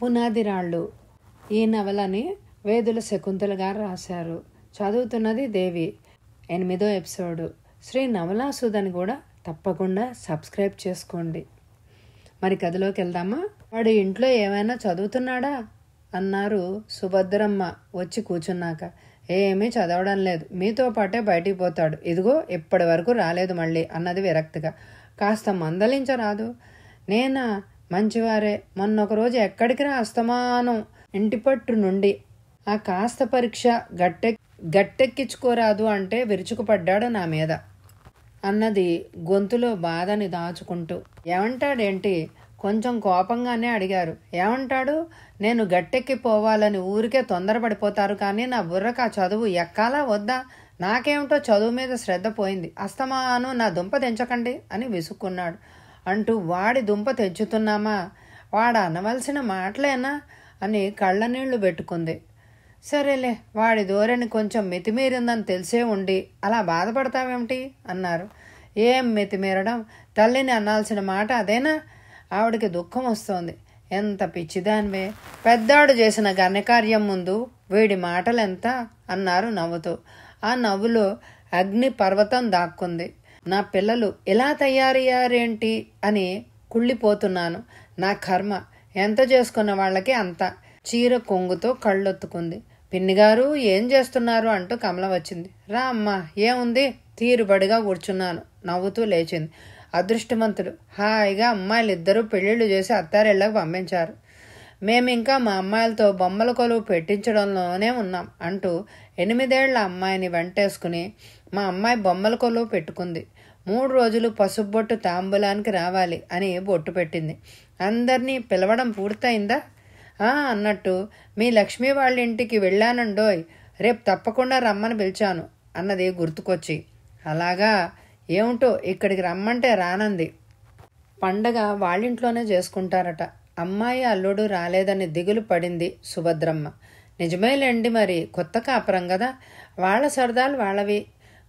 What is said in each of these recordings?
పునాది రాళ్ళు ఈ నవలని వేదుల శకుంతల గారు రాశారు చదువుతున్నది దేవి ఎనిమిదో ఎపిసోడు శ్రీ నవలాసుదని కూడా తప్పకుండా సబ్స్క్రైబ్ చేసుకోండి మరి కథలోకి వెళ్దామా వాడు ఇంట్లో ఏమైనా చదువుతున్నాడా అన్నారు సుభద్రమ్మ వచ్చి కూర్చున్నాక ఏమీ చదవడం లేదు మీతో పాటే బయటికి పోతాడు ఇదిగో ఇప్పటి వరకు రాలేదు మళ్ళీ అన్నది విరక్తిగా కాస్త మందలించరాదు నేనా మంచివారే మొన్నొక రోజు ఎక్కడికిరా అస్తమానం ఇంటిపట్టు నుండి ఆ కాస్త పరీక్ష గట్టె గట్టెక్కించుకోరాదు అంటే విరుచుకుపడ్డాడు నా మీద అన్నది గొంతులో బాధని దాచుకుంటూ ఏమంటాడేంటి కొంచెం కోపంగానే అడిగారు ఏమంటాడు నేను గట్టెక్కిపోవాలని ఊరికే తొందరపడిపోతారు కానీ నా బుర్రకు ఆ చదువు ఎక్కాలా వద్దా నాకేమిటో చదువు మీద శ్రద్ధ పోయింది అస్తమాను నా దుంప తెంచకండి అని విసుక్కున్నాడు అంటూ వాడి దుంప తెచ్చుతున్నామా వాడు అనవలసిన మాటలేనా అని కళ్ళనీళ్లు పెట్టుకుంది సరేలే వాడి ధోరణి కొంచెం మితిమీరిందని తెలిసే ఉండి అలా బాధపడతావేమిటి అన్నారు ఏం మితిమీరడం తల్లిని అనాల్సిన మాట అదేనా ఆవిడకి దుఃఖం వస్తోంది ఎంత పిచ్చిదానివే పెద్దాడు చేసిన ఘనకార్యం ముందు వీడి మాటలెంత అన్నారు నవ్వుతూ ఆ నవ్వులో అగ్ని పర్వతం దాక్కుంది నా పిల్లలు ఎలా తయారయ్యారేంటి అని కుళ్ళిపోతున్నాను నా కర్మ ఎంత చేసుకున్న వాళ్ళకి అంత చీర కొంగుతో కళ్ళొత్తుకుంది పిన్నిగారు ఏం చేస్తున్నారు అంటూ కమల వచ్చింది రా అమ్మ ఏముంది తీరుబడిగా కూర్చున్నాను నవ్వుతూ లేచింది అదృష్టవంతులు హాయిగా అమ్మాయిలు ఇద్దరు పెళ్ళిళ్ళు చేసి అత్తారిళ్ళకు పంపించారు మేమింకా మా అమ్మాయిలతో బొమ్మల కొలువు పెట్టించడంలోనే ఉన్నాం అంటూ ఎనిమిదేళ్ల అమ్మాయిని వెంటేసుకుని మా అమ్మాయి బొమ్మల కొలువు పెట్టుకుంది మూడు రోజులు పసుపుబొట్టు తాంబూలానికి రావాలి అని బొట్టు పెట్టింది అందరినీ పిలవడం పూర్తయిందా ఆ అన్నట్టు మీ లక్ష్మీ వాళ్ళ ఇంటికి వెళ్ళానండోయ్ రేపు తప్పకుండా రమ్మని పిలిచాను అన్నది గుర్తుకొచ్చి అలాగా ఏమిటో ఇక్కడికి రమ్మంటే రానంది పండగ వాళ్ళింట్లోనే చేసుకుంటారట అమ్మాయి అల్లుడు రాలేదని దిగులు పడింది సుభద్రమ్మ నిజమేలేండి మరి కొత్త కాపురం కదా వాళ్ళ సరదాలు వాళ్ళవి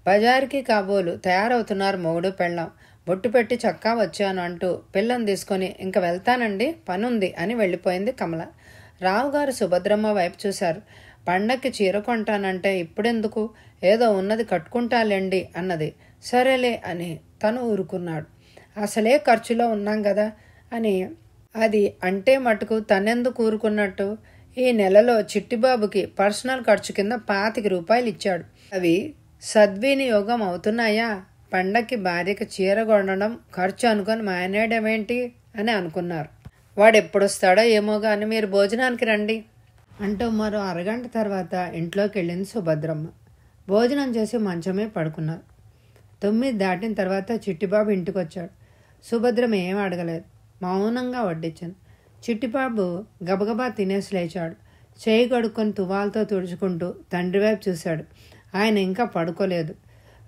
బజార్కి కాబోలు తయారవుతున్నారు మొగుడు పెళ్ళం బొట్టు పెట్టి చొక్కా వచ్చాను అంటూ పిల్లని తీసుకొని ఇంక వెళ్తానండి పనుంది అని వెళ్ళిపోయింది కమల రావు గారు సుభద్రమ్మ వైపు చూశారు పండక్కి చీర కొంటానంటే ఇప్పుడెందుకు ఏదో ఉన్నది కట్టుకుంటాలేండి అన్నది సరేలే అని తను ఊరుకున్నాడు అసలే ఖర్చులో ఉన్నాం కదా అని అది అంటే మటుకు తనెందుకు ఊరుకున్నట్టు ఈ నెలలో చిట్టిబాబుకి పర్సనల్ ఖర్చు కింద పాతిక రూపాయలు ఇచ్చాడు అవి సద్వినియోగం అవుతున్నాయా పండక్కి భార్యకి చీర కొనడం ఖర్చు అనుకొని మానేయడమేంటి అని అనుకున్నారు వాడు ఎప్పుడొస్తాడో ఏమో కానీ మీరు భోజనానికి రండి అంటూ మరో అరగంట తర్వాత ఇంట్లోకి వెళ్ళింది సుభద్రమ్మ భోజనం చేసి మంచమే పడుకున్నారు తొమ్మిది దాటిన తర్వాత చిట్టిబాబు ఇంటికి వచ్చాడు సుభద్రమ్మ ఏం అడగలేదు మౌనంగా వడ్డించింది చిట్టిబాబు గబగబా తినేసి లేచాడు చేయి కడుక్కొని తువాలతో తుడుచుకుంటూ తండ్రి వైపు చూశాడు ఆయన ఇంకా పడుకోలేదు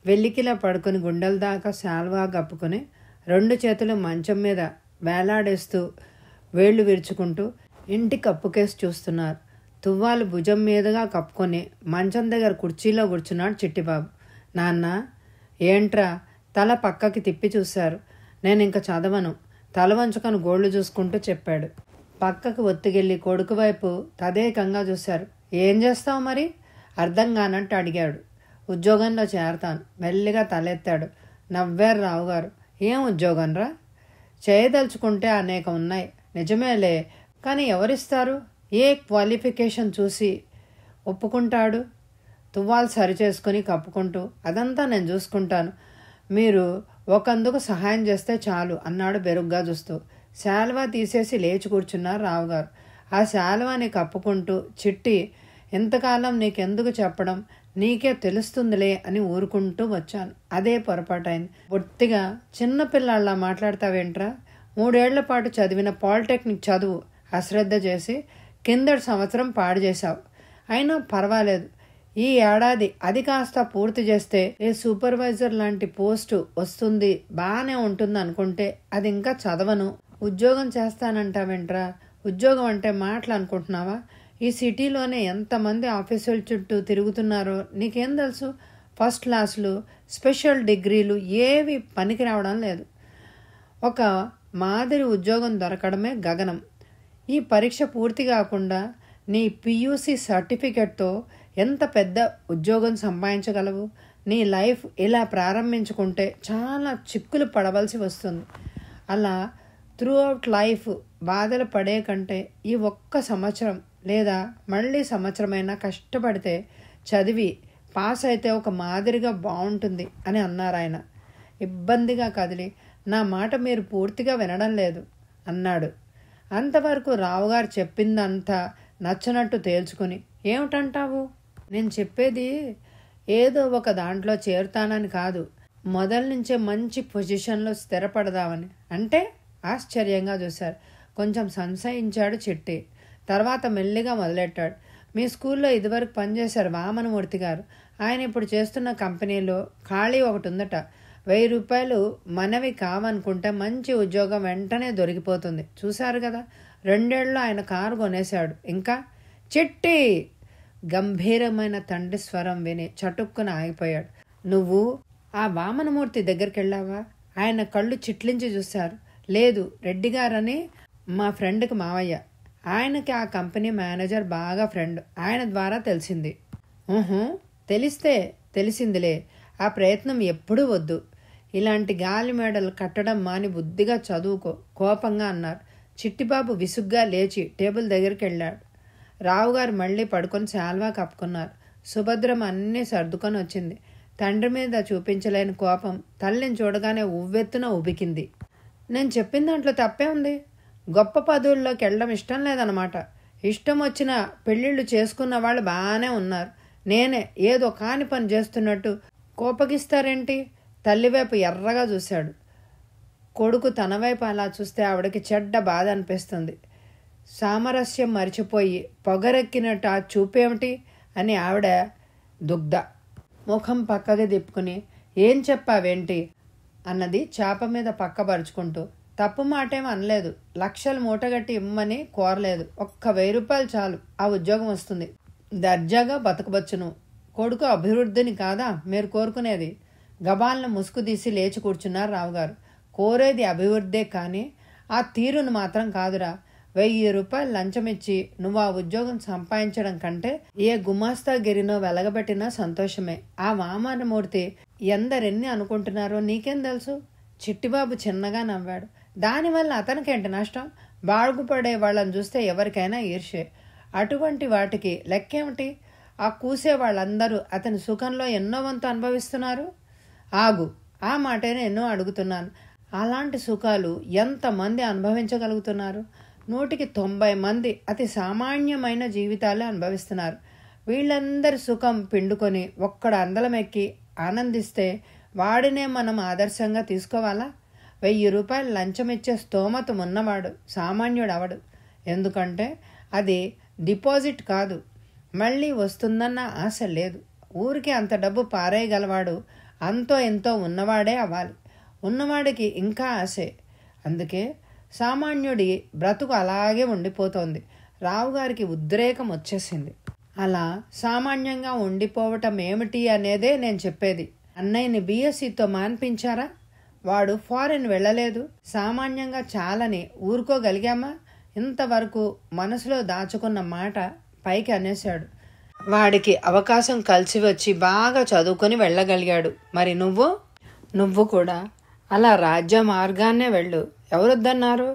వెల్లికిలా పడుకొని గుండెల దాకా శాల్వా కప్పుకొని రెండు చేతులు మంచం మీద వేలాడేస్తూ వేళ్లు విరుచుకుంటూ ఇంటి కప్పుకేసి చూస్తున్నారు తువ్వాలు భుజం మీదుగా కప్పుకొని మంచం దగ్గర కుర్చీలో కూర్చున్నాడు చిట్టిబాబు నాన్న ఏంట్రా తల పక్కకి తిప్పి చూశారు నేను ఇంక చదవను తల వంచుకొని గోళ్లు చూసుకుంటూ చెప్పాడు పక్కకు ఒత్తికెళ్ళి కొడుకు వైపు తదేకంగా చూశారు ఏం చేస్తావు మరి అర్థం కానట్టు అడిగాడు ఉద్యోగంలో చేరతాను మెల్లిగా తలెత్తాడు నవ్వారు రావుగారు ఏం ఉద్యోగం రా చేయదలుచుకుంటే అనేక ఉన్నాయి నిజమేలే కానీ ఎవరిస్తారు ఏ క్వాలిఫికేషన్ చూసి ఒప్పుకుంటాడు తువ్వాలు సరి చేసుకుని కప్పుకుంటూ అదంతా నేను చూసుకుంటాను మీరు ఒకందుకు సహాయం చేస్తే చాలు అన్నాడు బెరుగ్గా చూస్తూ శాల్వా తీసేసి లేచి కూర్చున్నారు రావుగారు ఆ శాల్వాని కప్పుకుంటూ చిట్టి ఇంతకాలం నీకెందుకు చెప్పడం నీకే తెలుస్తుందిలే అని ఊరుకుంటూ వచ్చాను అదే పొరపాటైంది బొత్తిగా చిన్నపిల్లాళ్ళ మాట్లాడతావేంట్రా మూడేళ్ల పాటు చదివిన పాలిటెక్నిక్ చదువు అశ్రద్ధ చేసి కిందటి సంవత్సరం పాడు చేశావు అయినా పర్వాలేదు ఈ ఏడాది అది కాస్త పూర్తి చేస్తే ఏ సూపర్వైజర్ లాంటి పోస్టు వస్తుంది బాగానే ఉంటుంది అనుకుంటే అది ఇంకా చదవను ఉద్యోగం చేస్తానంటావేంట్రా ఉద్యోగం అంటే మాటలు అనుకుంటున్నావా ఈ సిటీలోనే ఎంతమంది ఆఫీసుల చుట్టూ తిరుగుతున్నారో నీకేం తెలుసు ఫస్ట్ క్లాసులు స్పెషల్ డిగ్రీలు ఏవి పనికి రావడం లేదు ఒక మాదిరి ఉద్యోగం దొరకడమే గగనం ఈ పరీక్ష పూర్తి కాకుండా నీ పియూసీ సర్టిఫికెట్తో ఎంత పెద్ద ఉద్యోగం సంపాదించగలవు నీ లైఫ్ ఇలా ప్రారంభించుకుంటే చాలా చిక్కులు పడవలసి వస్తుంది అలా త్రూ అవుట్ లైఫ్ బాధలు పడే కంటే ఈ ఒక్క సంవత్సరం లేదా మళ్ళీ సంవత్సరమైనా కష్టపడితే చదివి పాస్ అయితే ఒక మాదిరిగా బాగుంటుంది అని అన్నారు ఆయన ఇబ్బందిగా కదిలి నా మాట మీరు పూర్తిగా వినడం లేదు అన్నాడు అంతవరకు రావుగారు చెప్పిందంతా నచ్చనట్టు తేల్చుకుని ఏమిటంటావు నేను చెప్పేది ఏదో ఒక దాంట్లో చేరుతానని కాదు మొదల నుంచే మంచి పొజిషన్లో స్థిరపడదామని అంటే ఆశ్చర్యంగా చూశారు కొంచెం సంశయించాడు చెట్టి తర్వాత మెల్లిగా మొదలెట్టాడు మీ స్కూల్లో ఇదివరకు పనిచేశారు వామనమూర్తి గారు ఆయన ఇప్పుడు చేస్తున్న కంపెనీలో ఖాళీ ఒకటి ఉందట వెయ్యి రూపాయలు మనవి కావనుకుంటే మంచి ఉద్యోగం వెంటనే దొరికిపోతుంది చూశారు కదా రెండేళ్ళు ఆయన కారు కొనేశాడు ఇంకా చిట్టి గంభీరమైన తండ్రి స్వరం విని చటుక్కున ఆగిపోయాడు నువ్వు ఆ వామనమూర్తి దగ్గరికి వెళ్ళావా ఆయన కళ్ళు చిట్లించి చూశారు లేదు రెడ్డి గారని మా ఫ్రెండ్కి మావయ్య ఆయనకి ఆ కంపెనీ మేనేజర్ బాగా ఫ్రెండ్ ఆయన ద్వారా తెలిసింది ఊహూ తెలిస్తే తెలిసిందిలే ఆ ప్రయత్నం ఎప్పుడూ వద్దు ఇలాంటి గాలి మేడలు కట్టడం మాని బుద్ధిగా చదువుకో కోపంగా అన్నారు చిట్టిబాబు విసుగ్గా లేచి టేబుల్ దగ్గరికి వెళ్ళాడు రావుగారు మళ్ళీ పడుకొని శాల్వా కప్పుకున్నారు సుభద్రం అన్నీ సర్దుకొని వచ్చింది తండ్రి మీద చూపించలేని కోపం తల్లిని చూడగానే ఉవ్వెత్తున ఉబికింది నేను చెప్పిన దాంట్లో తప్పే ఉంది గొప్ప పదవుల్లోకి వెళ్ళడం ఇష్టం లేదనమాట ఇష్టం వచ్చిన పెళ్ళిళ్ళు చేసుకున్న వాళ్ళు బాగానే ఉన్నారు నేనే ఏదో కాని పని చేస్తున్నట్టు కోపగిస్తారేంటి తల్లివైపు ఎర్రగా చూశాడు కొడుకు తన వైపు అలా చూస్తే ఆవిడకి చెడ్డ బాధ అనిపిస్తుంది సామరస్యం మరిచిపోయి పొగరెక్కినట్టు ఆ చూపేమిటి అని ఆవిడ దుగ్ధ ముఖం పక్కకి తిప్పుకుని ఏం చెప్పావేంటి అన్నది చేప మీద పక్కపరుచుకుంటూ తప్పు మాటేం అనలేదు లక్షలు మూటగట్టి ఇమ్మని కోరలేదు ఒక్క వెయ్యి రూపాయలు చాలు ఆ ఉద్యోగం వస్తుంది దర్జాగా బతకబచ్చును కొడుకు అభివృద్ధిని కాదా మీరు కోరుకునేది గబాలను ముసుగు తీసి లేచి కూర్చున్నారు రావుగారు కోరేది అభివృద్ధే కానీ ఆ తీరును మాత్రం కాదురా వెయ్యి రూపాయలు లంచం ఇచ్చి నువ్వు ఆ ఉద్యోగం సంపాదించడం కంటే ఏ గుమాస్తా గిరినో వెలగబెట్టినా సంతోషమే ఆ వామానమూర్తి ఎందరెన్ని అనుకుంటున్నారో నీకేం తెలుసు చిట్టిబాబు చిన్నగా నవ్వాడు దానివల్ల అతనికేంటి నష్టం బాగుపడే వాళ్ళని చూస్తే ఎవరికైనా ఈర్షే అటువంటి వాటికి లెక్కేమిటి ఆ కూసే వాళ్ళందరూ అతని సుఖంలో ఎన్నో వంతు అనుభవిస్తున్నారు ఆగు ఆ మాటనే ఎన్నో అడుగుతున్నాను అలాంటి సుఖాలు ఎంతమంది అనుభవించగలుగుతున్నారు నూటికి తొంభై మంది అతి సామాన్యమైన జీవితాలు అనుభవిస్తున్నారు వీళ్ళందరి సుఖం పిండుకొని ఒక్కడ అందలమెక్కి ఆనందిస్తే వాడినే మనం ఆదర్శంగా తీసుకోవాలా వెయ్యి రూపాయలు లంచం ఇచ్చే స్తోమత ఉన్నవాడు సామాన్యుడు అవడు ఎందుకంటే అది డిపాజిట్ కాదు మళ్ళీ వస్తుందన్న ఆశ లేదు ఊరికి అంత డబ్బు పారేయగలవాడు అంతో ఎంతో ఉన్నవాడే అవ్వాలి ఉన్నవాడికి ఇంకా ఆశే అందుకే సామాన్యుడి బ్రతుకు అలాగే ఉండిపోతోంది రావుగారికి ఉద్రేకం వచ్చేసింది అలా సామాన్యంగా ఉండిపోవటం ఏమిటి అనేదే నేను చెప్పేది అన్నయ్యని బీఎస్సీతో మాన్పించారా వాడు ఫారెన్ వెళ్ళలేదు సామాన్యంగా చాలని ఊరుకోగలిగామా ఇంతవరకు మనసులో దాచుకున్న మాట పైకి అనేశాడు వాడికి అవకాశం కలిసి వచ్చి బాగా చదువుకొని వెళ్ళగలిగాడు మరి నువ్వు నువ్వు కూడా అలా రాజ్య మార్గాన్నే వెళ్ళు ఎవరొద్దన్నారు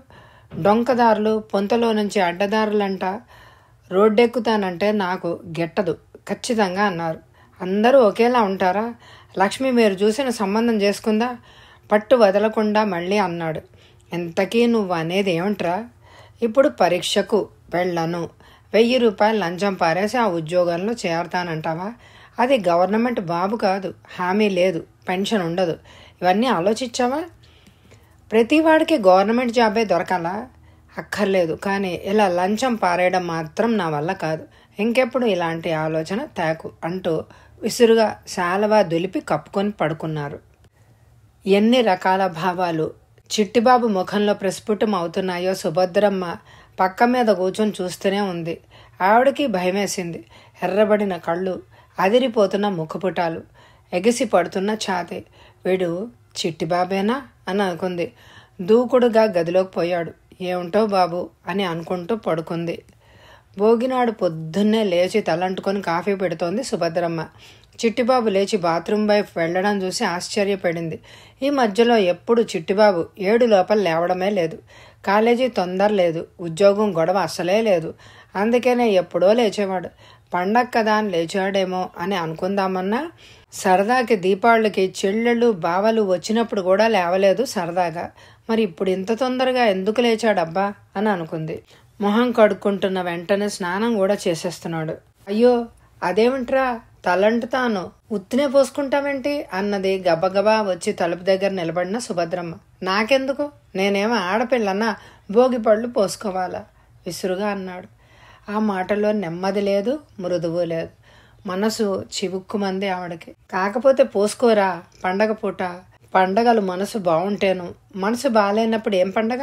డొంకదారులు పొంతలో నుంచి అడ్డదారులంట రోడ్డెక్కుతానంటే నాకు గెట్టదు ఖచ్చితంగా అన్నారు అందరూ ఒకేలా ఉంటారా లక్ష్మి మీరు చూసిన సంబంధం చేసుకుందా పట్టు వదలకుండా మళ్ళీ అన్నాడు ఎంతకీ నువ్వు అనేది ఏమంటరా ఇప్పుడు పరీక్షకు వెళ్ళను వెయ్యి రూపాయలు లంచం పారేసి ఆ ఉద్యోగంలో చేరతానంటావా అది గవర్నమెంట్ బాబు కాదు హామీ లేదు పెన్షన్ ఉండదు ఇవన్నీ ఆలోచించావా ప్రతి వాడికి గవర్నమెంట్ జాబే దొరకాలా అక్కర్లేదు కానీ ఇలా లంచం పారేయడం మాత్రం నా వల్ల కాదు ఇంకెప్పుడు ఇలాంటి ఆలోచన తాకు అంటూ విసురుగా శాలవా దులిపి కప్పుకొని పడుకున్నారు ఎన్ని రకాల భావాలు చిట్టిబాబు ముఖంలో ప్రస్ఫుటం అవుతున్నాయో సుభద్రమ్మ పక్క మీద కూర్చొని చూస్తూనే ఉంది ఆవిడకి భయమేసింది ఎర్రబడిన కళ్ళు అదిరిపోతున్న ముఖపుటాలు ఎగిసి పడుతున్న ఛాతి వీడు చిట్టిబాబేనా అని అనుకుంది దూకుడుగా గదిలోకి పోయాడు ఏమిటో బాబు అని అనుకుంటూ పడుకుంది భోగినాడు పొద్దున్నే లేచి తలంటుకొని కాఫీ పెడుతోంది సుభద్రమ్మ చిట్టిబాబు లేచి బాత్రూమ్ వైపు వెళ్ళడం చూసి ఆశ్చర్యపడింది ఈ మధ్యలో ఎప్పుడు చిట్టిబాబు ఏడు లోపల లేవడమే లేదు కాలేజీ తొందర లేదు ఉద్యోగం గొడవ అసలే లేదు అందుకనే ఎప్పుడో లేచేవాడు పండగ కదా అని లేచాడేమో అని అనుకుందామన్నా సరదాకి దీపాళ్ళకి చెల్లెళ్ళు బావలు వచ్చినప్పుడు కూడా లేవలేదు సరదాగా మరి ఇప్పుడు ఇంత తొందరగా ఎందుకు లేచాడబ్బా అని అనుకుంది మొహం కడుక్కుంటున్న వెంటనే స్నానం కూడా చేసేస్తున్నాడు అయ్యో అదేమిట్రా తాను ఉత్తినే పోసుకుంటామేంటి అన్నది గబగబా వచ్చి తలుపు దగ్గర నిలబడిన సుభద్రమ్మ నాకెందుకు నేనేమో ఆడపిల్లన్నా భోగి పళ్ళు పోసుకోవాలా విసురుగా అన్నాడు ఆ మాటలో నెమ్మది లేదు మృదువు లేదు మనసు చివుక్కుమంది ఆవిడకి కాకపోతే పోసుకోరా పండగ పూట పండగలు మనసు బాగుంటేను మనసు బాగాలేనప్పుడు ఏం పండగ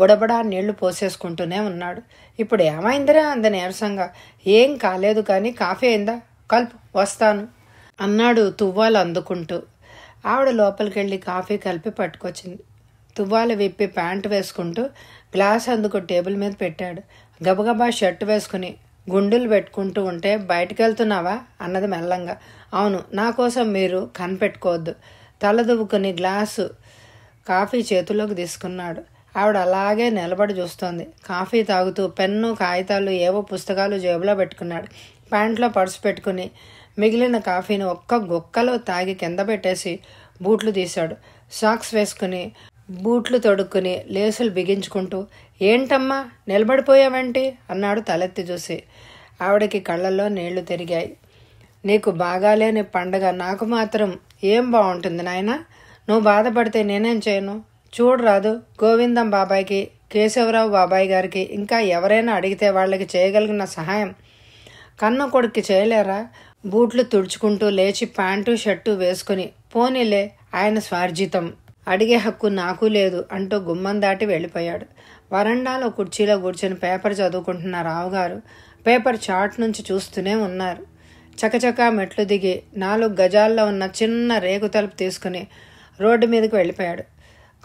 బుడబడా నీళ్లు పోసేసుకుంటూనే ఉన్నాడు ఇప్పుడు ఏమైందిరా అంది నీరసంగా ఏం కాలేదు కానీ కాఫీ అయిందా కలుపు వస్తాను అన్నాడు తువ్వాలు అందుకుంటూ ఆవిడ లోపలికెళ్ళి కాఫీ కలిపి పట్టుకొచ్చింది తువ్వాలు విప్పి ప్యాంటు వేసుకుంటూ గ్లాస్ అందుకు టేబుల్ మీద పెట్టాడు గబగబా షర్ట్ వేసుకుని గుండులు పెట్టుకుంటూ ఉంటే బయటకు వెళ్తున్నావా అన్నది మెల్లంగా అవును నా కోసం మీరు కనిపెట్టుకోవద్దు తలదువ్వుకుని గ్లాసు కాఫీ చేతుల్లోకి తీసుకున్నాడు ఆవిడ అలాగే నిలబడి చూస్తోంది కాఫీ తాగుతూ పెన్ను కాగితాలు ఏవో పుస్తకాలు జేబులో పెట్టుకున్నాడు ప్యాంట్లో పర్సు పెట్టుకుని మిగిలిన కాఫీని ఒక్క గుక్కలో తాగి కింద పెట్టేసి బూట్లు తీశాడు సాక్స్ వేసుకుని బూట్లు తొడుక్కుని లేసులు బిగించుకుంటూ ఏంటమ్మా నిలబడిపోయావేంటి అన్నాడు తలెత్తి చూసి ఆవిడకి కళ్ళల్లో నీళ్లు తిరిగాయి నీకు బాగాలేని పండగ నాకు మాత్రం ఏం బాగుంటుంది నాయన నువ్వు బాధపడితే నేనేం చేయను చూడరాదు గోవిందం బాబాయ్కి కేశవరావు బాబాయ్ గారికి ఇంకా ఎవరైనా అడిగితే వాళ్ళకి చేయగలిగిన సహాయం కన్న కొడుక్కి చేయలేరా బూట్లు తుడుచుకుంటూ లేచి ప్యాంటు షర్టు వేసుకుని పోనీలే ఆయన స్వార్జితం అడిగే హక్కు నాకు లేదు అంటూ గుమ్మం దాటి వెళ్ళిపోయాడు వరండాలో కుర్చీలో కూర్చొని పేపర్ చదువుకుంటున్న రావుగారు పేపర్ చాట్ నుంచి చూస్తూనే ఉన్నారు చకచకా మెట్లు దిగి నాలుగు గజాల్లో ఉన్న చిన్న రేకు తలుపు తీసుకుని రోడ్డు మీదకి వెళ్ళిపోయాడు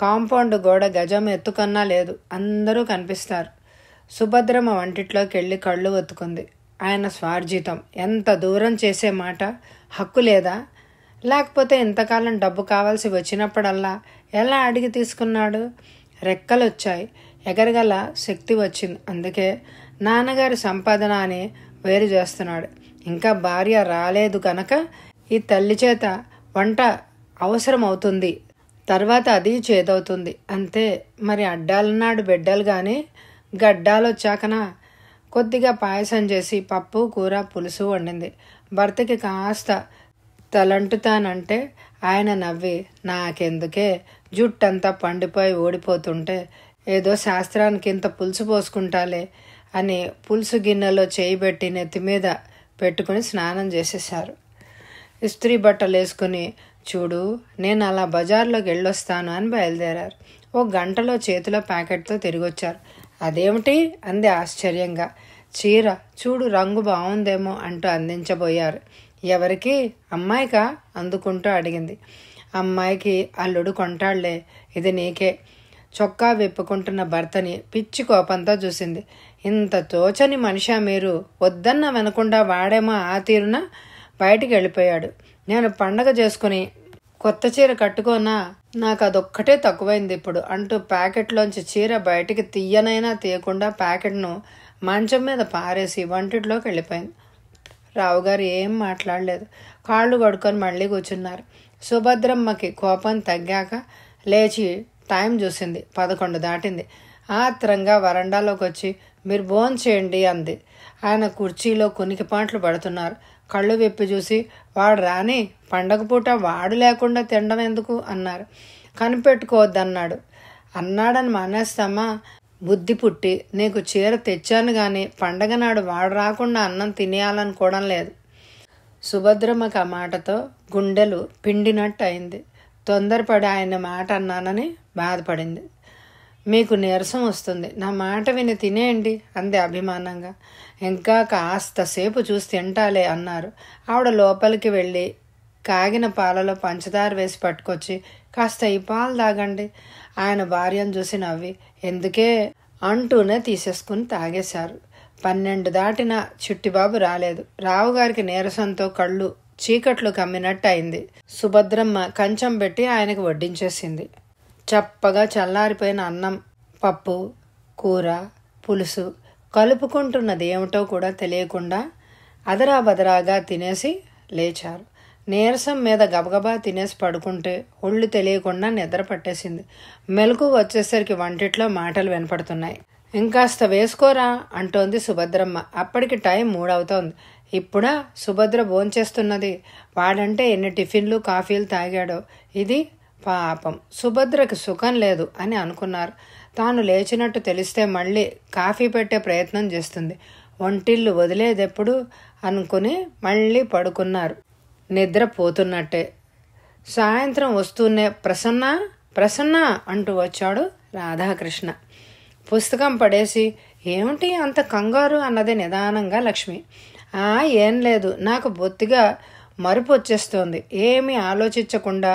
కాంపౌండ్ గోడ గజం ఎత్తుకన్నా లేదు అందరూ కనిపిస్తారు సుభద్రమ వంటిట్లోకి వెళ్ళి కళ్ళు ఒత్తుకుంది ఆయన స్వార్జితం ఎంత దూరం చేసే మాట హక్కు లేదా లేకపోతే ఇంతకాలం డబ్బు కావాల్సి వచ్చినప్పుడల్లా ఎలా అడిగి తీసుకున్నాడు రెక్కలొచ్చాయి ఎగరగల శక్తి వచ్చింది అందుకే నాన్నగారి సంపాదన అని వేరు చేస్తున్నాడు ఇంకా భార్య రాలేదు కనుక ఈ తల్లి చేత వంట అవసరం అవుతుంది తర్వాత అది చేదవుతుంది అంతే మరి అడ్డాలన్నాడు బిడ్డలు కానీ గడ్డాలు వచ్చాకన కొద్దిగా పాయసం చేసి పప్పు కూర పులుసు వండింది భర్తకి కాస్త తలంటుతానంటే ఆయన నవ్వి నాకెందుకే జుట్టంతా పండిపోయి ఓడిపోతుంటే ఏదో శాస్త్రానికి ఇంత పులుసు పోసుకుంటాలే అని పులుసు గిన్నెలో చేయిబెట్టి నెత్తి మీద పెట్టుకుని స్నానం చేసేశారు ఇస్త్రీ బట్టలు వేసుకుని చూడు నేను అలా బజార్లోకి వెళ్ళొస్తాను అని బయలుదేరారు ఓ గంటలో చేతిలో ప్యాకెట్తో తిరిగొచ్చారు అదేమిటి అంది ఆశ్చర్యంగా చీర చూడు రంగు బాగుందేమో అంటూ అందించబోయారు ఎవరికి అమ్మాయికా అందుకుంటూ అడిగింది అమ్మాయికి అల్లుడు కొంటాళ్లే ఇది నీకే చొక్కా విప్పుకుంటున్న భర్తని పిచ్చి కోపంతో చూసింది ఇంత తోచని మనిష మీరు వద్దన్న వినకుండా వాడేమో ఆ తీరున బయటికి వెళ్ళిపోయాడు నేను పండగ చేసుకుని కొత్త చీర కట్టుకోనా నాకు అదొక్కటే తక్కువైంది ఇప్పుడు అంటూ ప్యాకెట్లోంచి చీర బయటికి తీయనైనా తీయకుండా ప్యాకెట్ను మంచం మీద పారేసి వంటిట్లోకి వెళ్ళిపోయింది రావుగారు ఏం మాట్లాడలేదు కాళ్ళు కడుక్కొని మళ్ళీ కూర్చున్నారు సుభద్రమ్మకి కోపం తగ్గాక లేచి టైం చూసింది పదకొండు దాటింది ఆత్రంగా వరండాలోకి వచ్చి మీరు భోంచేయండి అంది ఆయన కుర్చీలో పాట్లు పడుతున్నారు కళ్ళు విప్పి చూసి వాడు రాని పండగ పూట వాడు లేకుండా తినడం ఎందుకు అన్నారు కనిపెట్టుకోవద్దన్నాడు అన్నాడని మానేస్తామా బుద్ధి పుట్టి నీకు చీర తెచ్చాను గాని పండగ నాడు వాడు రాకుండా అన్నం తినేయాలనుకోవడం లేదు సుభద్రమ్మకు ఆ మాటతో గుండెలు పిండినట్టు అయింది తొందరపడి ఆయన మాట అన్నానని బాధపడింది మీకు నీరసం వస్తుంది నా మాట విని తినేయండి అంది అభిమానంగా ఇంకా కాస్త సేపు చూసి తింటాలే అన్నారు ఆవిడ లోపలికి వెళ్ళి కాగిన పాలలో పంచదార వేసి పట్టుకొచ్చి కాస్త ఈ పాలు తాగండి ఆయన భార్యను చూసి నవ్వి ఎందుకే అంటూనే తీసేసుకుని తాగేశారు పన్నెండు దాటిన చిట్టిబాబు రాలేదు రావుగారికి నీరసంతో కళ్ళు చీకట్లు కమ్మినట్టు అయింది సుభద్రమ్మ కంచం పెట్టి ఆయనకు వడ్డించేసింది చప్పగా చల్లారిపోయిన అన్నం పప్పు కూర పులుసు కలుపుకుంటున్నది ఏమిటో కూడా తెలియకుండా అదరాబదరాగా తినేసి లేచారు నీరసం మీద గబగబా తినేసి పడుకుంటే ఒళ్ళు తెలియకుండా నిద్ర పట్టేసింది మెలకు వచ్చేసరికి వంటిట్లో మాటలు వినపడుతున్నాయి ఇంకాస్త వేసుకోరా అంటోంది సుభద్రమ్మ అప్పటికి టైం మూడవుతోంది ఇప్పుడా సుభద్ర భోంచేస్తున్నది వాడంటే ఎన్ని టిఫిన్లు కాఫీలు తాగాడో ఇది పాపం సుభద్రకి సుఖం లేదు అని అనుకున్నారు తాను లేచినట్టు తెలిస్తే మళ్ళీ కాఫీ పెట్టే ప్రయత్నం చేస్తుంది వంటిల్లు వదిలేదెప్పుడు అనుకుని మళ్ళీ పడుకున్నారు నిద్రపోతున్నట్టే సాయంత్రం వస్తూనే ప్రసన్న ప్రసన్న అంటూ వచ్చాడు రాధాకృష్ణ పుస్తకం పడేసి ఏమిటి అంత కంగారు అన్నది నిదానంగా లక్ష్మి ఆ ఏం లేదు నాకు బొత్తిగా మరుపు వచ్చేస్తోంది ఏమీ ఆలోచించకుండా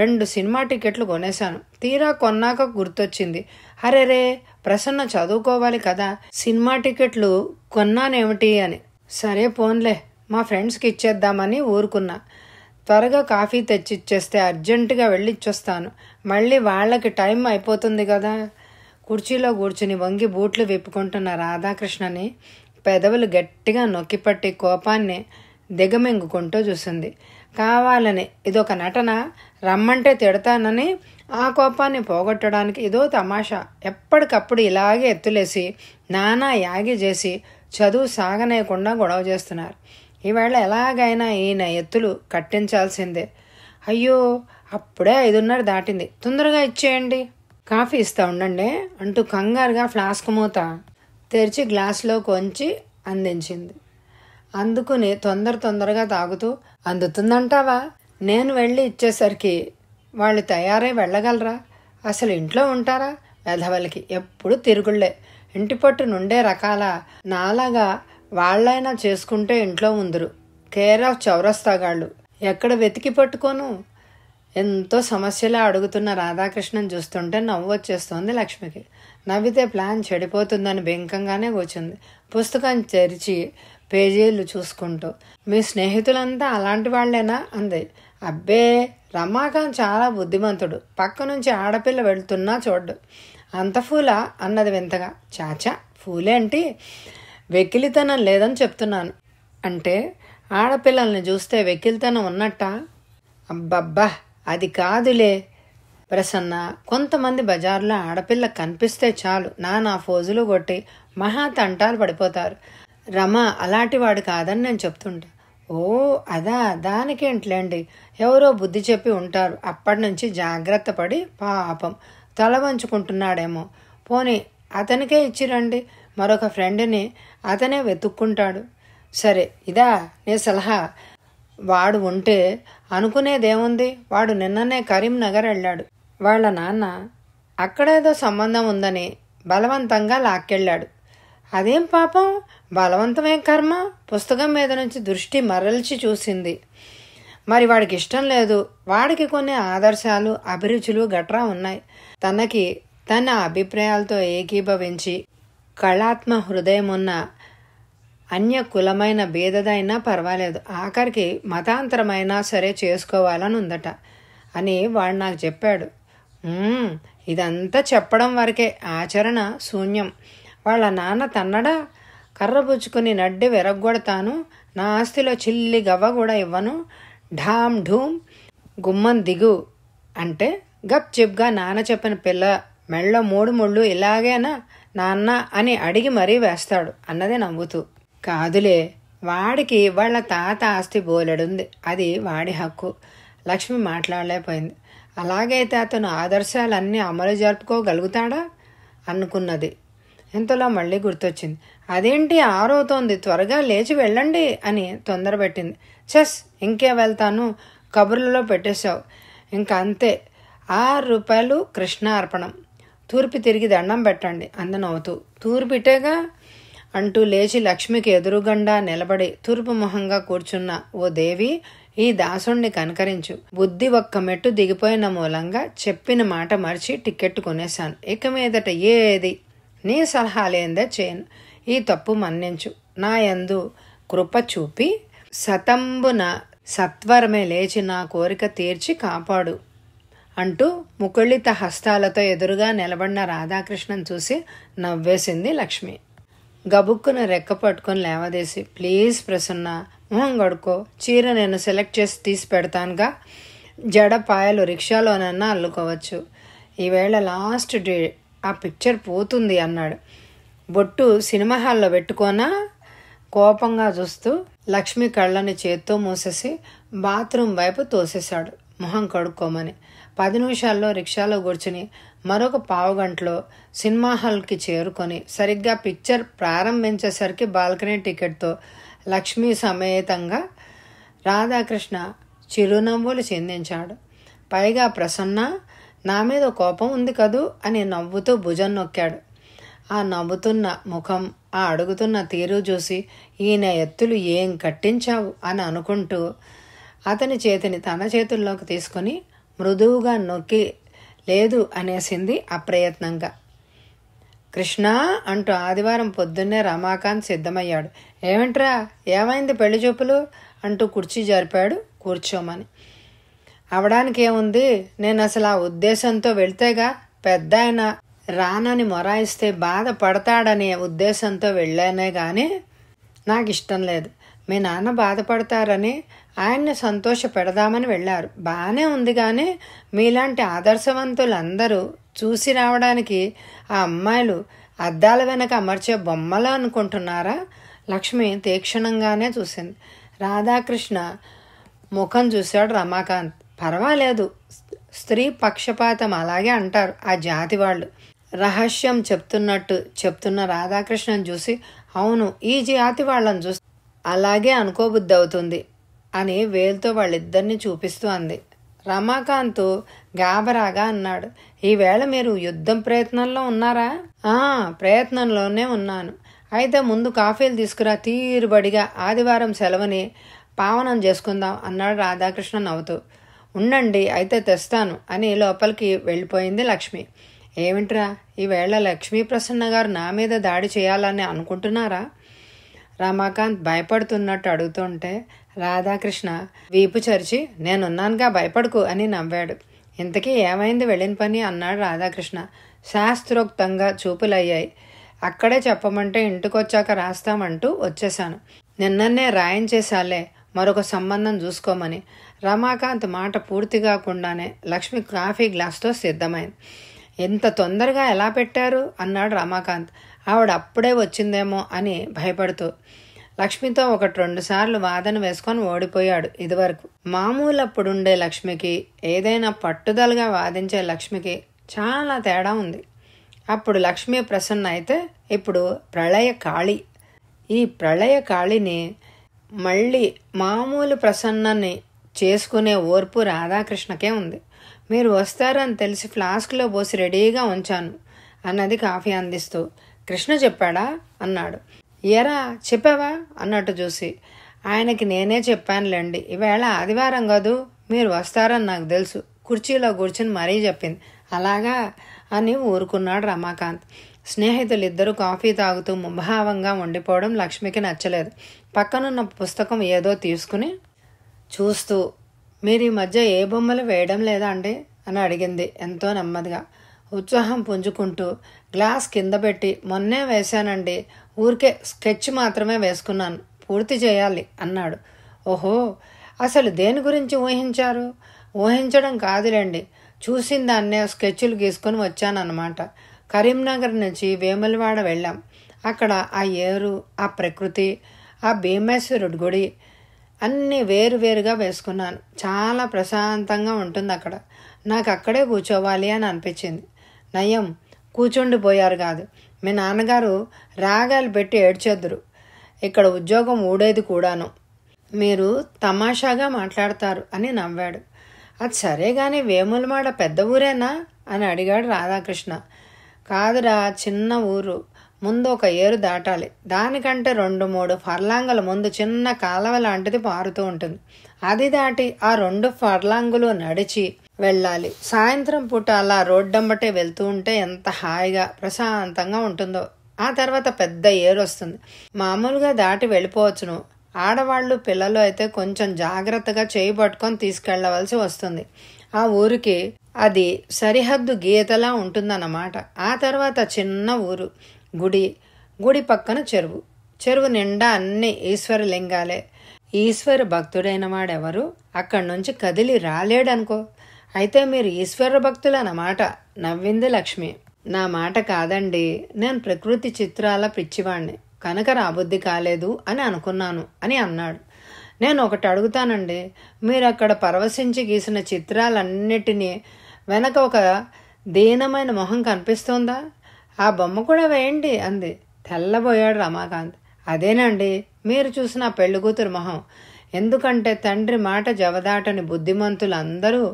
రెండు సినిమా టికెట్లు కొనేశాను తీరా కొన్నాక గుర్తొచ్చింది రే ప్రసన్న చదువుకోవాలి కదా సినిమా టికెట్లు కొన్నానేమిటి అని సరే పోన్లే మా ఫ్రెండ్స్కి ఇచ్చేద్దామని ఊరుకున్నా త్వరగా కాఫీ తెచ్చిచ్చేస్తే అర్జెంటుగా వెళ్ళి ఇచ్చొస్తాను మళ్ళీ వాళ్ళకి టైం అయిపోతుంది కదా కుర్చీలో కూర్చుని వంగి బూట్లు విప్పుకుంటున్న రాధాకృష్ణని పెదవులు గట్టిగా నొక్కిపట్టి కోపాన్ని దిగమింగుకుంటూ చూసింది కావాలని ఇదొక నటన రమ్మంటే తిడతానని ఆ కోపాన్ని పోగొట్టడానికి ఇదో తమాషా ఎప్పటికప్పుడు ఇలాగే ఎత్తులేసి నానా యాగి చేసి చదువు సాగనేయకుండా గొడవ చేస్తున్నారు ఈవేళ ఎలాగైనా ఈయన ఎత్తులు కట్టించాల్సిందే అయ్యో అప్పుడే ఐదున్నర దాటింది తొందరగా ఇచ్చేయండి కాఫీ ఇస్తా ఉండండి అంటూ కంగారుగా ఫ్లాస్క్ మూత తెరిచి గ్లాసులో కొంచి అందించింది అందుకుని తొందర తొందరగా తాగుతూ అందుతుందంటావా నేను వెళ్ళి ఇచ్చేసరికి వాళ్ళు తయారై వెళ్ళగలరా అసలు ఇంట్లో ఉంటారా వెధవలకి ఎప్పుడు తిరుగుళ్ళే ఇంటి పట్టు నుండే రకాల నాలాగా వాళ్ళైనా చేసుకుంటే ఇంట్లో ఉందరు కేర్ ఆఫ్ చౌరస్తాగాళ్ళు ఎక్కడ వెతికి పట్టుకోను ఎంతో సమస్యలా అడుగుతున్న రాధాకృష్ణన్ చూస్తుంటే నవ్వు వచ్చేస్తోంది లక్ష్మికి నవ్వితే ప్లాన్ చెడిపోతుందని బెంకంగానే కూర్చుంది పుస్తకం తెరిచి పేజీలు చూసుకుంటూ మీ స్నేహితులంతా అలాంటి వాళ్ళేనా అంది అబ్బే రమాకాంత్ చాలా బుద్ధిమంతుడు పక్క నుంచి ఆడపిల్ల వెళ్తున్నా చూడ్డు అంత ఫూలా అన్నది వింతగా చాచా ఫూలేంటి వెకిలితనం లేదని చెప్తున్నాను అంటే ఆడపిల్లల్ని చూస్తే వెకిలితనం ఉన్నట్ట అబ్బబ్బా అది కాదులే ప్రసన్న కొంతమంది బజార్లో ఆడపిల్ల కనిపిస్తే చాలు నానా ఫోజులు కొట్టి మహా తంటాలు పడిపోతారు రమ వాడు కాదని నేను చెప్తుంటా ఓ అదా దానికేంట్లేండి ఎవరో బుద్ధి చెప్పి ఉంటారు అప్పటి నుంచి జాగ్రత్త పడి పాపం తల వంచుకుంటున్నాడేమో పోనీ అతనికే ఇచ్చిరండి మరొక ఫ్రెండ్ని అతనే వెతుక్కుంటాడు సరే ఇదా నీ సలహా వాడు ఉంటే అనుకునేదేముంది వాడు నిన్ననే కరీంనగర్ వెళ్ళాడు వాళ్ళ నాన్న అక్కడేదో సంబంధం ఉందని బలవంతంగా లాక్కెళ్ళాడు అదేం పాపం బలవంతమే కర్మ పుస్తకం మీద నుంచి దృష్టి మరల్చి చూసింది మరి వాడికి ఇష్టం లేదు వాడికి కొన్ని ఆదర్శాలు అభిరుచులు గట్రా ఉన్నాయి తనకి తన అభిప్రాయాలతో ఏకీభవించి కళాత్మ హృదయమున్న అన్య కులమైన భేదదైనా పర్వాలేదు ఆఖరికి మతాంతరమైనా సరే చేసుకోవాలని ఉందట అని వాడు నాకు చెప్పాడు ఇదంతా చెప్పడం వరకే ఆచరణ శూన్యం వాళ్ళ నాన్న తన్నడా పుచ్చుకుని నడ్డి విరగ్గొడతాను నా ఆస్తిలో చిల్లి గవ్వ కూడా ఇవ్వను ఢామ్ ఢూమ్ గుమ్మం దిగు అంటే గప్ చిప్గా నాన్న చెప్పిన పిల్ల మెళ్ళ మూడు ముళ్ళు ఇలాగేనా నాన్న అని అడిగి మరీ వేస్తాడు అన్నది నవ్వుతూ కాదులే వాడికి వాళ్ళ తాత ఆస్తి బోలెడుంది అది వాడి హక్కు లక్ష్మి మాట్లాడలేకపోయింది అలాగైతే అతను ఆదర్శాలన్నీ అమలు జరుపుకోగలుగుతాడా అనుకున్నది ఇంతలో మళ్ళీ గుర్తొచ్చింది అదేంటి ఆరవుతోంది త్వరగా లేచి వెళ్ళండి అని తొందరపెట్టింది చెస్ ఇంకే వెళ్తాను కబుర్లలో పెట్టేశావు ఇంకా అంతే ఆరు రూపాయలు కృష్ణ అర్పణం తూర్పు తిరిగి దండం పెట్టండి అందనవుతూ తూర్పిటేగా అంటూ లేచి లక్ష్మికి ఎదురుగండా నిలబడి తూర్పు మొహంగా కూర్చున్న ఓ దేవి ఈ దాసుణ్ణి కనకరించు బుద్ధి ఒక్క మెట్టు దిగిపోయిన మూలంగా చెప్పిన మాట మర్చి టికెట్ కొనేశాను ఇక మీదట ఏది నీ సలహా లేందే చేయను ఈ తప్పు మన్నించు నా యందు కృప చూపి సతంబున సత్వరమే లేచి నా కోరిక తీర్చి కాపాడు అంటూ ముకుళిత హస్తాలతో ఎదురుగా నిలబడిన రాధాకృష్ణన్ చూసి నవ్వేసింది లక్ష్మి గబుక్కున రెక్క పట్టుకొని లేవదేసి ప్లీజ్ ప్రసన్న మొహం గడుకో చీర నేను సెలెక్ట్ చేసి తీసి పెడతానుగా జడ పాయలు రిక్షాలోనన్నా అల్లుకోవచ్చు ఈవేళ లాస్ట్ డే ఆ పిక్చర్ పోతుంది అన్నాడు బొట్టు సినిమా హాల్లో పెట్టుకోనా కోపంగా చూస్తూ లక్ష్మి కళ్ళని చేత్తో మూసేసి బాత్రూమ్ వైపు తోసేశాడు మొహం కడుక్కోమని పది నిమిషాల్లో రిక్షాలో కూర్చుని మరొక పావు గంటలో సినిమా హాల్కి చేరుకొని సరిగ్గా పిక్చర్ ప్రారంభించేసరికి బాల్కనీ టికెట్తో లక్ష్మీ సమేతంగా రాధాకృష్ణ చిరునవ్వులు చెందించాడు పైగా ప్రసన్న నా మీద కోపం ఉంది కదూ అని నవ్వుతూ భుజం నొక్కాడు ఆ నవ్వుతున్న ముఖం ఆ అడుగుతున్న తీరు చూసి ఈయన ఎత్తులు ఏం కట్టించావు అని అనుకుంటూ అతని చేతిని తన చేతుల్లోకి తీసుకొని మృదువుగా నొక్కి లేదు అనేసింది అప్రయత్నంగా కృష్ణ అంటూ ఆదివారం పొద్దున్నే రమాకాంత్ సిద్ధమయ్యాడు ఏమిట్రా ఏమైంది పెళ్లి చూపులు అంటూ కుర్చీ జరిపాడు కూర్చోమని అవడానికి ఏముంది నేను అసలు ఆ ఉద్దేశంతో వెళ్తేగా పెద్ద ఆయన రానని మొరాయిస్తే బాధపడతాడనే ఉద్దేశంతో వెళ్ళానే కానీ నాకు ఇష్టం లేదు మీ నాన్న బాధపడతారని ఆయన్ని సంతోష పెడదామని వెళ్ళారు బాగానే ఉంది కానీ మీలాంటి ఆదర్శవంతులందరూ చూసి రావడానికి ఆ అమ్మాయిలు అద్దాల వెనక అమర్చే బొమ్మలు అనుకుంటున్నారా లక్ష్మి తీక్షణంగానే చూసింది రాధాకృష్ణ ముఖం చూశాడు రమాకాంత్ పర్వాలేదు స్త్రీ పక్షపాతం అలాగే అంటారు ఆ జాతి వాళ్ళు రహస్యం చెప్తున్నట్టు చెప్తున్న రాధాకృష్ణను చూసి అవును ఈ జాతి వాళ్ళని చూసి అలాగే అనుకోబుద్ధి అవుతుంది అని వేలుతో వాళ్ళిద్దరిని చూపిస్తూ అంది రమాకాంత్ గాబరాగా అన్నాడు ఈవేళ మీరు యుద్ధం ప్రయత్నంలో ఉన్నారా ఆ ప్రయత్నంలోనే ఉన్నాను అయితే ముందు కాఫీలు తీసుకురా తీరుబడిగా ఆదివారం సెలవుని పావనం చేసుకుందాం అన్నాడు రాధాకృష్ణ నవ్వుతూ ఉండండి అయితే తెస్తాను అని లోపలికి వెళ్ళిపోయింది లక్ష్మి ఏమిట్రా ఈవేళ లక్ష్మీ ప్రసన్న గారు నా మీద దాడి చేయాలని అనుకుంటున్నారా రమాకాంత్ భయపడుతున్నట్టు అడుగుతుంటే రాధాకృష్ణ వీపు చరిచి నేనున్నానుగా భయపడకు అని నవ్వాడు ఇంతకీ ఏమైంది వెళ్ళిన పని అన్నాడు రాధాకృష్ణ శాస్త్రోక్తంగా చూపులయ్యాయి అక్కడే చెప్పమంటే ఇంటికొచ్చాక రాస్తామంటూ వచ్చేశాను నిన్ననే చేశాలే మరొక సంబంధం చూసుకోమని రమాకాంత్ మాట పూర్తి కాకుండానే లక్ష్మి కాఫీ గ్లాస్తో సిద్ధమైంది ఎంత తొందరగా ఎలా పెట్టారు అన్నాడు రమాకాంత్ ఆవిడ అప్పుడే వచ్చిందేమో అని భయపడుతూ లక్ష్మితో ఒకటి రెండు సార్లు వాదన వేసుకొని ఓడిపోయాడు ఇదివరకు మామూలప్పుడుండే లక్ష్మికి ఏదైనా పట్టుదలగా వాదించే లక్ష్మికి చాలా తేడా ఉంది అప్పుడు లక్ష్మి ప్రసన్న అయితే ఇప్పుడు ప్రళయ కాళి ఈ ప్రళయ కాళిని మళ్ళీ మామూలు ప్రసన్నని చేసుకునే ఓర్పు రాధాకృష్ణకే ఉంది మీరు వస్తారని తెలిసి ఫ్లాస్క్లో పోసి రెడీగా ఉంచాను అన్నది కాఫీ అందిస్తూ కృష్ణ చెప్పాడా అన్నాడు ఏరా చెప్పావా అన్నట్టు చూసి ఆయనకి నేనే చెప్పానులేండి ఈవేళ ఆదివారం కాదు మీరు వస్తారని నాకు తెలుసు కుర్చీలో కూర్చుని మరీ చెప్పింది అలాగా అని ఊరుకున్నాడు రమాకాంత్ స్నేహితులు ఇద్దరు కాఫీ తాగుతూ ముభావంగా ఉండిపోవడం లక్ష్మికి నచ్చలేదు పక్కనున్న పుస్తకం ఏదో తీసుకుని చూస్తూ మీరు ఈ మధ్య ఏ బొమ్మలు వేయడం లేదా అండి అని అడిగింది ఎంతో నెమ్మదిగా ఉత్సాహం పుంజుకుంటూ గ్లాస్ కింద పెట్టి మొన్నే వేశానండి ఊరికే స్కెచ్ మాత్రమే వేసుకున్నాను పూర్తి చేయాలి అన్నాడు ఓహో అసలు దేని గురించి ఊహించారు ఊహించడం కాదులేండి చూసిన దాన్నే స్కెచ్లు గీసుకొని వచ్చానన్నమాట కరీంనగర్ నుంచి వేములవాడ వెళ్ళాం అక్కడ ఆ ఏరు ఆ ప్రకృతి ఆ భీమేశ్వరుడు గుడి అన్నీ వేరువేరుగా వేసుకున్నాను చాలా ప్రశాంతంగా ఉంటుంది అక్కడ నాకు అక్కడే కూర్చోవాలి అని అనిపించింది నయం కూర్చుండిపోయారు కాదు మీ నాన్నగారు రాగాలు పెట్టి ఏడ్చేద్దరు ఇక్కడ ఉద్యోగం ఊడేది కూడాను మీరు తమాషాగా మాట్లాడతారు అని నవ్వాడు అది సరే కానీ వేములమాడ పెద్ద ఊరేనా అని అడిగాడు రాధాకృష్ణ కాదురా చిన్న ఊరు ముందు ఒక ఏరు దాటాలి దానికంటే రెండు మూడు ఫర్లాంగుల ముందు చిన్న కాలవ లాంటిది పారుతూ ఉంటుంది అది దాటి ఆ రెండు ఫర్లాంగులు నడిచి వెళ్ళాలి సాయంత్రం పూట అలా రోడ్డంబటే వెళ్తూ ఉంటే ఎంత హాయిగా ప్రశాంతంగా ఉంటుందో ఆ తర్వాత పెద్ద ఏరు వస్తుంది మామూలుగా దాటి వెళ్ళిపోవచ్చును ఆడవాళ్ళు పిల్లలు అయితే కొంచెం జాగ్రత్తగా చేయి పట్టుకొని తీసుకెళ్లవలసి వస్తుంది ఆ ఊరికి అది సరిహద్దు గీతలా ఉంటుందన్నమాట ఆ తర్వాత చిన్న ఊరు గుడి గుడి పక్కన చెరువు చెరువు నిండా అన్ని ఈశ్వర లింగాలే ఈశ్వర భక్తుడైన వాడెవరు అక్కడి నుంచి కదిలి రాలేడనుకో అయితే మీరు ఈశ్వర అన్నమాట నవ్వింది లక్ష్మి నా మాట కాదండి నేను ప్రకృతి చిత్రాల పిచ్చివాణ్ణి కనుక రాబుద్ధి కాలేదు అని అనుకున్నాను అని అన్నాడు నేను ఒకటి అడుగుతానండి మీరు అక్కడ పరవశించి గీసిన చిత్రాలన్నిటినీ వెనక ఒక దీనమైన మొహం కనిపిస్తోందా ఆ బొమ్మ కూడా వేయండి అంది తెల్లబోయాడు రమాకాంత్ అదేనండి మీరు చూసిన పెళ్ళికూతురు మొహం ఎందుకంటే తండ్రి మాట జవదాటని బుద్ధిమంతులందరూ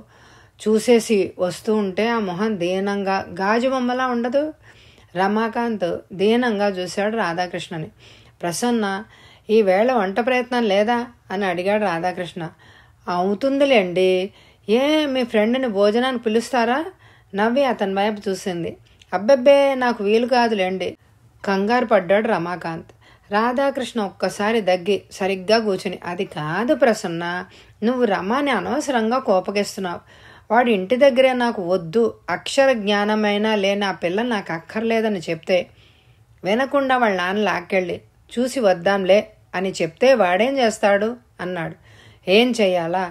చూసేసి వస్తూ ఉంటే ఆ మొహం దీనంగా గాజు బొమ్మలా ఉండదు రమాకాంత్ దీనంగా చూశాడు రాధాకృష్ణని ప్రసన్న ఈవేళ వంట ప్రయత్నం లేదా అని అడిగాడు రాధాకృష్ణ అవుతుందిలేండి ఏ మీ ఫ్రెండ్ని భోజనాన్ని పిలుస్తారా నవ్వి అతని వైపు చూసింది అబ్బబ్బే నాకు వీలు కాదులేండి కంగారు పడ్డాడు రమాకాంత్ రాధాకృష్ణ ఒక్కసారి దగ్గి సరిగ్గా కూర్చుని అది కాదు ప్రసన్న నువ్వు రమాని అనవసరంగా కోపగిస్తున్నావు వాడు ఇంటి దగ్గరే నాకు వద్దు అక్షర జ్ఞానమైనా లేని ఆ పిల్ల నాకు అక్కర్లేదని చెప్తే వినకుండా వాళ్ళ నాన్న లాక్కెళ్ళి చూసి వద్దాంలే అని చెప్తే వాడేం చేస్తాడు అన్నాడు ఏం చేయాలా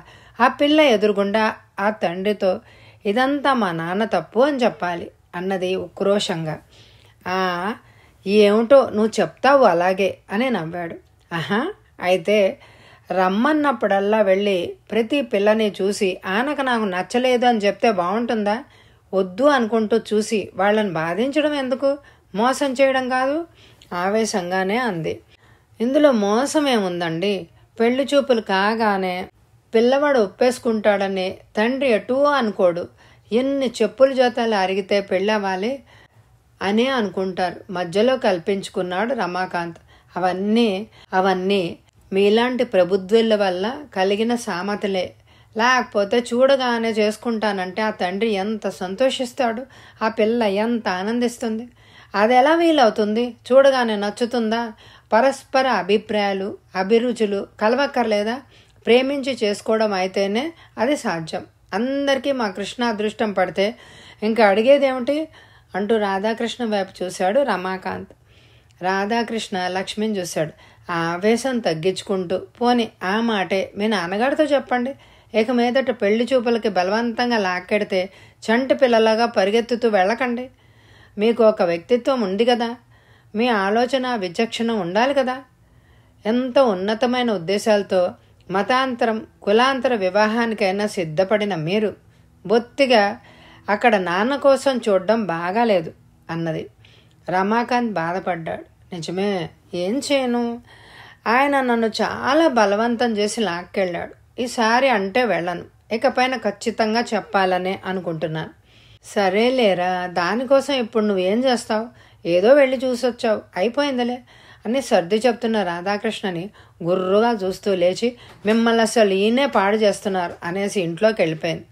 ఆ పిల్ల ఎదురుగుండా ఆ తండ్రితో ఇదంతా మా నాన్న తప్పు అని చెప్పాలి అన్నది ఉక్రోషంగా ఏమిటో నువ్వు చెప్తావు అలాగే అని నవ్వాడు ఆహా అయితే రమ్మన్నప్పుడల్లా వెళ్ళి ప్రతి పిల్లని చూసి ఆయనకు నాకు నచ్చలేదు అని చెప్తే బాగుంటుందా వద్దు అనుకుంటూ చూసి వాళ్ళని బాధించడం ఎందుకు మోసం చేయడం కాదు ఆవేశంగానే అంది ఇందులో మోసమేముందండి పెళ్లి చూపులు కాగానే పిల్లవాడు ఒప్పేసుకుంటాడని తండ్రి ఎటూ అనుకోడు ఎన్ని చెప్పుల జోతాలు అరిగితే పెళ్ళవ్వాలి అనే అనుకుంటారు మధ్యలో కల్పించుకున్నాడు రమాకాంత్ అవన్నీ అవన్నీ మీలాంటి ప్రభుత్వుల వల్ల కలిగిన సామతలే లేకపోతే చూడగానే చేసుకుంటానంటే ఆ తండ్రి ఎంత సంతోషిస్తాడు ఆ పిల్ల ఎంత ఆనందిస్తుంది అది ఎలా వీలవుతుంది చూడగానే నచ్చుతుందా పరస్పర అభిప్రాయాలు అభిరుచులు కలవక్కర్లేదా ప్రేమించి చేసుకోవడం అయితేనే అది సాధ్యం అందరికీ మా కృష్ణ అదృష్టం పడితే ఇంకా అడిగేదేమిటి అంటూ రాధాకృష్ణ వైపు చూశాడు రమాకాంత్ రాధాకృష్ణ లక్ష్మిని చూశాడు ఆవేశం తగ్గించుకుంటూ పోని ఆ మాటే మీ నాన్నగారితో చెప్పండి ఇక మీదట పెళ్లి చూపులకి బలవంతంగా లాక్కెడితే చంటి పిల్లలాగా పరిగెత్తుతూ వెళ్ళకండి మీకు ఒక వ్యక్తిత్వం ఉంది కదా మీ ఆలోచన విచక్షణ ఉండాలి కదా ఎంత ఉన్నతమైన ఉద్దేశాలతో మతాంతరం కులాంతర వివాహానికైనా సిద్ధపడిన మీరు బొత్తిగా అక్కడ నాన్న కోసం చూడడం బాగాలేదు అన్నది రమాకాంత్ బాధపడ్డాడు నిజమే ఏం చేయను ఆయన నన్ను చాలా బలవంతం చేసి లాక్కెళ్ళాడు ఈసారి అంటే వెళ్ళను ఇకపైన ఖచ్చితంగా చెప్పాలనే అనుకుంటున్నాను సరే లేరా దానికోసం ఇప్పుడు నువ్వేం చేస్తావు ఏదో వెళ్ళి చూసొచ్చావు అయిపోయిందిలే అని సర్ది చెప్తున్న రాధాకృష్ణని గుర్రుగా చూస్తూ లేచి మిమ్మల్ని అసలు ఈయనే పాడు చేస్తున్నారు అనేసి ఇంట్లోకి వెళ్ళిపోయింది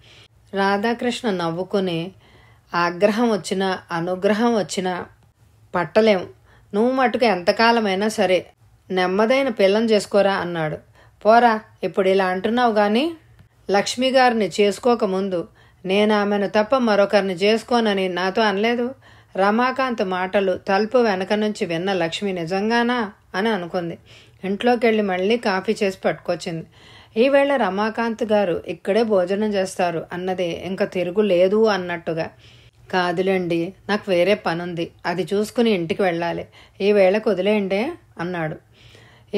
రాధాకృష్ణ నవ్వుకుని ఆగ్రహం వచ్చినా అనుగ్రహం వచ్చినా పట్టలేము నువ్వు మటుకు ఎంతకాలమైనా సరే నెమ్మదైన పిల్లం చేసుకోరా అన్నాడు పోరా ఇప్పుడు ఇలా అంటున్నావు కానీ లక్ష్మి గారిని చేసుకోకముందు నేను ఆమెను తప్ప మరొకరిని చేసుకోనని నాతో అనలేదు రమాకాంత్ మాటలు తలుపు వెనక నుంచి విన్న లక్ష్మి నిజంగానా అని అనుకుంది ఇంట్లోకి వెళ్ళి మళ్ళీ కాఫీ చేసి పట్టుకొచ్చింది ఈవేళ రమాకాంత్ గారు ఇక్కడే భోజనం చేస్తారు అన్నది ఇంకా తిరుగు లేదు అన్నట్టుగా కాదులేండి నాకు వేరే పనుంది అది చూసుకుని ఇంటికి వెళ్ళాలి ఈ వేళకు వదిలేయండి అన్నాడు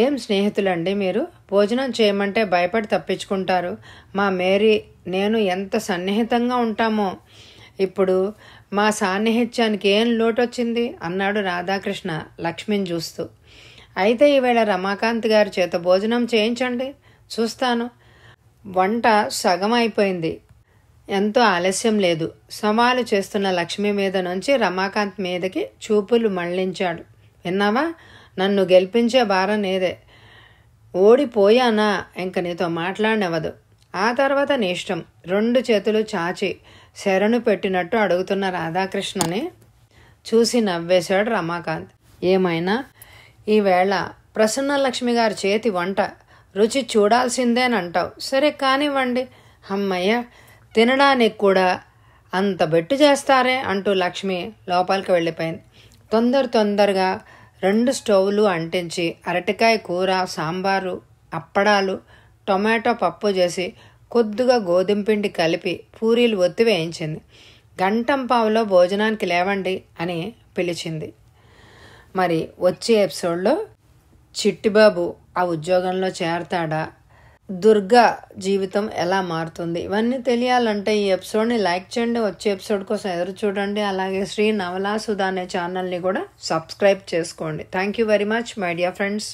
ఏం స్నేహితులండి మీరు భోజనం చేయమంటే భయపడి తప్పించుకుంటారు మా మేరీ నేను ఎంత సన్నిహితంగా ఉంటామో ఇప్పుడు మా సాన్నిహిత్యానికి ఏం లోటు వచ్చింది అన్నాడు రాధాకృష్ణ లక్ష్మిని చూస్తూ అయితే ఈవేళ రమాకాంత్ గారి చేత భోజనం చేయించండి చూస్తాను వంట సగం అయిపోయింది ఎంతో ఆలస్యం లేదు సవాలు చేస్తున్న లక్ష్మి మీద నుంచి రమాకాంత్ మీదకి చూపులు మళ్లించాడు విన్నావా నన్ను గెలిపించే భారం నేదే ఓడిపోయానా ఇంక నీతో మాట్లాడినవదు ఆ తర్వాత నీ ఇష్టం రెండు చేతులు చాచి శరణు పెట్టినట్టు అడుగుతున్న రాధాకృష్ణని చూసి నవ్వేశాడు రమాకాంత్ ఏమైనా ఈవేళ ప్రసన్నలక్ష్మి గారి చేతి వంట రుచి చూడాల్సిందేనంటావు సరే కానివ్వండి అమ్మయ్య తినడానికి కూడా అంత బెట్టు చేస్తారే అంటూ లక్ష్మి లోపలికి వెళ్ళిపోయింది తొందర తొందరగా రెండు స్టవ్లు అంటించి అరటికాయ కూర సాంబారు అప్పడాలు టొమాటో పప్పు చేసి కొద్దిగా గోధుమ పిండి కలిపి పూరీలు ఒత్తి వేయించింది పావులో భోజనానికి లేవండి అని పిలిచింది మరి వచ్చే ఎపిసోడ్లో చిట్టిబాబు ఆ ఉద్యోగంలో చేరతాడా దుర్గా జీవితం ఎలా మారుతుంది ఇవన్నీ తెలియాలంటే ఈ ఎపిసోడ్ని లైక్ చేయండి వచ్చే ఎపిసోడ్ కోసం ఎదురు చూడండి అలాగే శ్రీ నవలాసుధ అనే ఛానల్ని కూడా సబ్స్క్రైబ్ చేసుకోండి thank you very much my dear friends